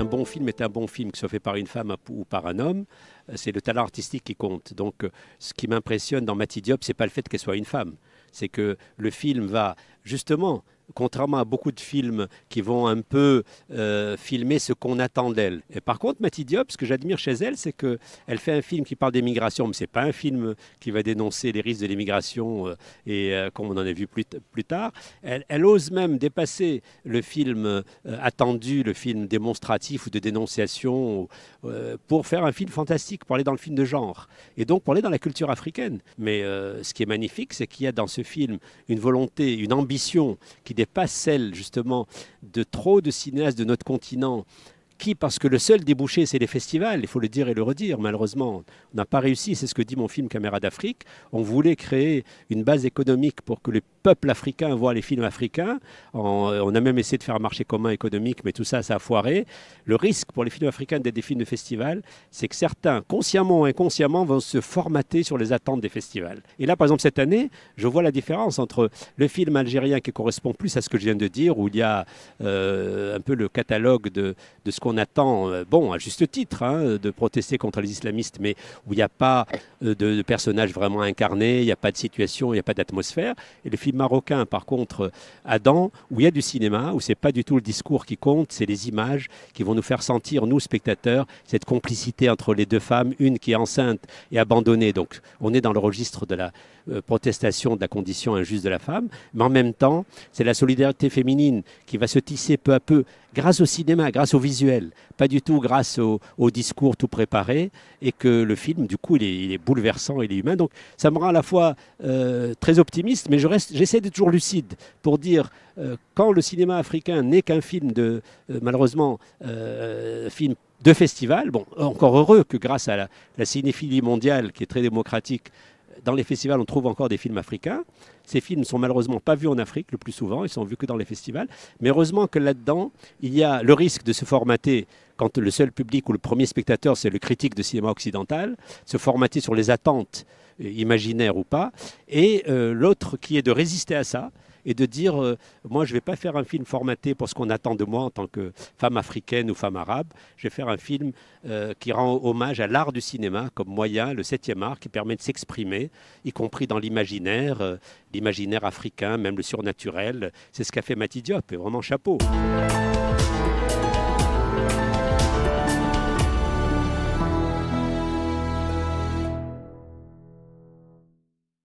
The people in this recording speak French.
un bon film est un bon film, que ce soit fait par une femme ou par un homme. Euh, c'est le talent artistique qui compte. Donc, euh, ce qui m'impressionne dans Mati Diop, c'est pas le fait qu'elle soit une femme. C'est que le film va justement contrairement à beaucoup de films qui vont un peu euh, filmer ce qu'on attend d'elle. Et par contre, Mati Diop, ce que j'admire chez elle, c'est qu'elle fait un film qui parle d'immigration, mais ce n'est pas un film qui va dénoncer les risques de l'immigration, euh, et euh, comme on en a vu plus, tard. Elle, ose même dépasser le film attendu, le film démonstratif ou de dénonciation, pour faire un film fantastique, pour aller dans le film de genre, et donc pour aller dans la culture africaine. Mais ce qui est magnifique, c'est qu'il y a dans ce film une volonté, une ambition qui pas celle justement de trop de cinéastes de notre continent qui, parce que le seul débouché, c'est les festivals, il faut le dire et le redire, malheureusement, on n'a pas réussi, c'est ce que dit mon film Caméra d'Afrique, on voulait créer une base économique pour que le peuple africain voit les films africains, on, a même essayé de faire un marché commun économique, mais tout ça, ça a foiré. Le risque pour les films africains d'être des films de festival, c'est que certains, consciemment ou inconsciemment, vont se formater sur les attentes des festivals. Et là, par exemple, cette année, je vois la différence entre le film algérien qui correspond plus à ce que je viens de dire, où il y a euh, un peu le catalogue de, de ce qu'on on attend, euh, bon, à juste titre, hein, de protester contre les islamistes, mais où il n'y a pas euh, de, personnage vraiment incarné, il n'y a pas de situation, il n'y a pas d'atmosphère. Et le film marocain, par contre, euh, Adam, où il y a du cinéma, où c'est pas du tout le discours qui compte, c'est les images qui vont nous faire sentir, nous, spectateurs, cette complicité entre les deux femmes, une qui est enceinte et abandonnée. Donc, on est dans le registre de la protestation de la condition injuste de la femme, mais en même temps, c'est la solidarité féminine qui va se tisser peu à peu grâce au cinéma, grâce au visuel, pas du tout grâce au, discours tout préparé, et que le film, du coup, il est, bouleversant, il est humain. Donc ça me rend à la fois euh, très optimiste, mais j'essaie d'être toujours lucide pour dire, euh, quand le cinéma africain n'est qu'un film de, euh, malheureusement, film de festival, bon, encore heureux que grâce à la cinéphilie mondiale qui est très démocratique, dans les festivals, on trouve encore des films africains. Ces films ne sont malheureusement pas vus en Afrique le plus souvent, ils sont vus que dans les festivals. Mais heureusement que là-dedans, il y a le risque de se formater quand le seul public ou le premier spectateur, c'est le critique de cinéma occidental, se formater sur les attentes euh, imaginaires ou pas. Et euh, l'autre qui est de résister à ça, et de dire euh, moi, je ne vais pas faire un film formaté pour ce qu'on attend de moi en tant que femme africaine ou femme arabe. Je vais faire un film euh, qui rend hommage à l'art du cinéma comme moyen, le septième art, qui permet de s'exprimer, y compris dans l'imaginaire, euh, l'imaginaire africain, même le surnaturel. C'est ce qu'a fait Mati Diop, et vraiment chapeau.